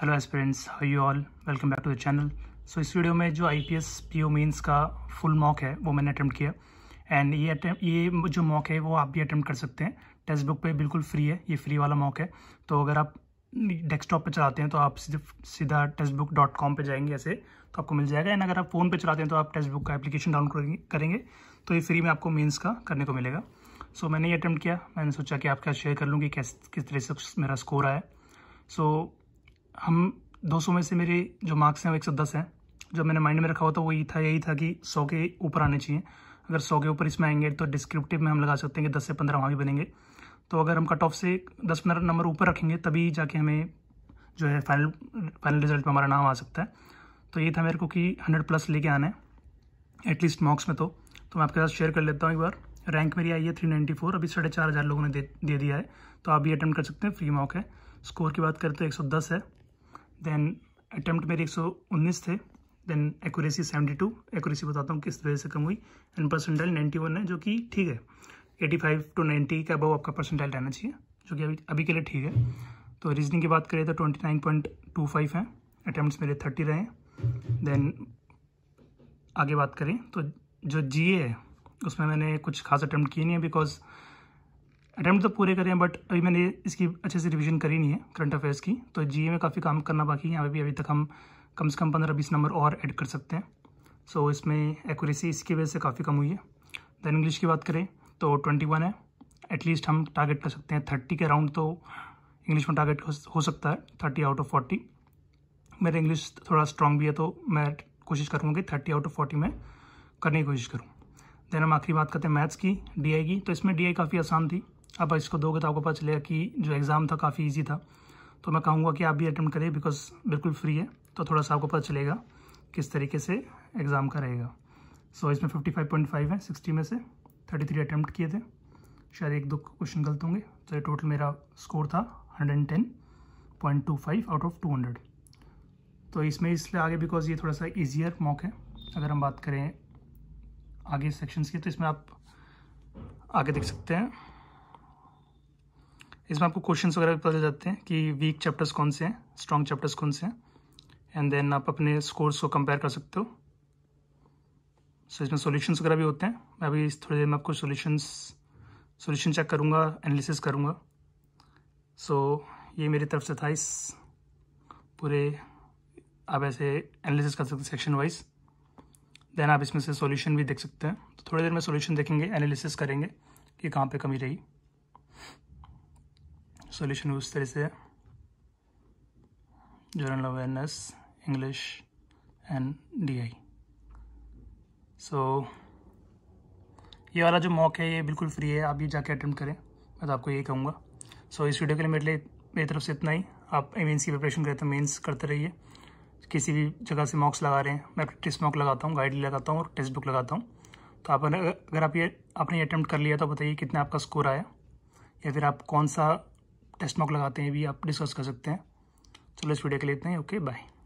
hello aspirants hi you all welcome back to the channel so इस video में जो I P S P O means का full mock है वो मैंने अटैम्प्ट किया एंड ये अटैम्प ये जो मॉक है वो आप भी अटैम्प्ट कर सकते हैं टेक्स्ट बुक पर बिल्कुल फ्री है ये फ्री वाला मॉक है तो अगर आप डेस्कटॉप पे चलाते हैं तो आप सीधा टेक्स्ट बुक डॉट कॉम पर जाएंगे ऐसे तो आपको मिल जाएगा एंड अगर आप फ़ोन पर चलाते हैं तो आप टेक्स्ट बुक का एप्लीकेशन डाउन करेंगे तो ये फ्री में आपको मीन्स का करने को मिलेगा सो so, मैंने ये अटैम्प्ट किया मैंने सोचा कि आपके साथ शेयर कर लूँ कि किस तरह से मेरा स्कोर आया सो so, हम 200 में से मेरे जो मार्क्स हैं वो 110 हैं जब मैंने माइंड में रखा हुआ था वो था यही था कि 100 के ऊपर आने चाहिए अगर 100 के ऊपर इसमें आएंगे तो डिस्क्रिप्टिव में हम लगा सकते हैं कि 10 से 15 वहाँ भी बनेंगे तो अगर हम कट ऑफ से 10 पंद्रह नंबर ऊपर रखेंगे तभी जाके हमें जो है फाइनल फाइनल रिजल्ट में हमारा नाम आ सकता है तो ये था मेरे को कि हंड्रेड प्लस लेके आना है एटलीस्ट मार्क्स में तो तो मैं आपके साथ शेयर कर लेता हूँ एक बार रैंक मेरी आई है थ्री नाइन्टी फोर अभी साढ़े चार हज़ार लोगों ने दे, दे दिया है तो आप भी अटैम्प्ट कर सकते हैं फ्री मॉक है स्कोर की बात करें तो एक सौ दस है देन अटैम्प्ट मेरे 119 थे देन एक्यूरेसी 72 एक्यूरेसी बताता हूँ किस वजह से कम हुई एंड परसेंटाइल 91 है जो कि ठीक है 85 टू 90 के अबव आपका परसेंटाइल रहना चाहिए जो कि अभी अभी के लिए ठीक है तो रीजनिंग की बात करें तो 29.25 हैं अटैम्प्ट मेरे 30 रहे देन आगे बात करें तो जो जी है उसमें मैंने कुछ खास अटैम्प्ट किए नहीं है बिकॉज अटैम्प्ट तो पूरे करें बट अभी मैंने इसकी अच्छे से रिविजन करी नहीं है करंट अफेयर्स की तो जी में काफ़ी काम करना बाकी है यहाँ भी अभी तक हम कम से कम पंद्रह बीस नंबर और एड कर सकते हैं सो so, इसमें एक्यूरेसी इसकी वजह से काफ़ी कम हुई है दैन इंग्लिश की बात करें तो ट्वेंटी वन है एटलीस्ट हम टारगेट कर सकते हैं थर्टी के अराउंड तो इंग्लिश में टारगेट हो सकता है थर्टी आउट ऑफ फोर्टी मेरा इंग्लिश थोड़ा स्ट्रॉन्ग भी है तो मैं कोशिश करूँगी थर्टी आउट ऑफ फोर्टी में करने की कोशिश करूँ देन हम आखिरी बात करते हैं मैथ्स की डी की तो इसमें डी काफ़ी आसान थी अब इसको दोगे तो आपको पता चलेगा कि जो एग्ज़ाम था काफ़ी ईजी था तो मैं कहूँगा कि आप भी अटैम्प्ट करिए बिकॉज बिल्कुल फ्री है तो थोड़ा सा आपको पता चलेगा किस तरीके से एग्ज़ाम का रहेगा सो so, इसमें 55.5 है 60 में से 33 अटैम्प्ट किए थे शायद एक दो क्वेश्चन गलत होंगे तो ये टोटल मेरा स्कोर था 110.25 आउट ऑफ 200 तो इसमें इसलिए आगे बिकॉज ये थोड़ा सा ईजियर मॉक है अगर हम बात करें आगे सेक्शंस की तो इसमें आप आगे देख सकते हैं इसमें आपको क्वेश्चन वगैरह भी पता जाते हैं कि वीक चैप्टर्स कौन से हैं स्ट्रॉन्ग चैप्टर्स कौन से हैं एंड देन आप अपने स्कोर्स को कंपेयर कर सकते हो सो so, इसमें सॉल्यूशंस वगैरह भी होते हैं मैं अभी थोड़ी देर में आपको सॉल्यूशंस सॉल्यूशन चेक करूँगा एनालिसिस करूँगा सो so, ये मेरी तरफ से था इस पूरे आप ऐसे एनालिसिस कर सकते सेक्शन वाइज देन आप इसमें से सॉल्यूशन भी देख सकते हैं तो थोड़ी देर में सॉल्यूशन देखेंगे एनालिसिस करेंगे कि कहाँ पे कमी रही सोल्यूशन उस तरह से general awareness English and DI so ये वाला जो मॉक है ये बिल्कुल फ्री है आप ये जाके अटैम्प्ट करें मैं तो आपको ये कहूँगा सो so, इस वीडियो के लिए मेरे लिए मेरी तरफ से इतना ही आप मेन्स की प्रिपरेशन करें तो मेन्स करते रहिए किसी भी जगह से मॉक्स लगा रहे हैं मैं प्रैक्टिस मॉक लगाता हूँ गाइड लगाता हूँ और टेक्स्ट बुक लगाता हूँ तो आप अगर आप ये आपने अटैम्प्ट कर लिया तो बताइए कितना आपका स्कोर आया या फिर आप कौन सा टेस्ट मॉक लगाते हैं भी आप डिस्कस कर सकते हैं चलो इस वीडियो के लिए इतना ही ओके बाय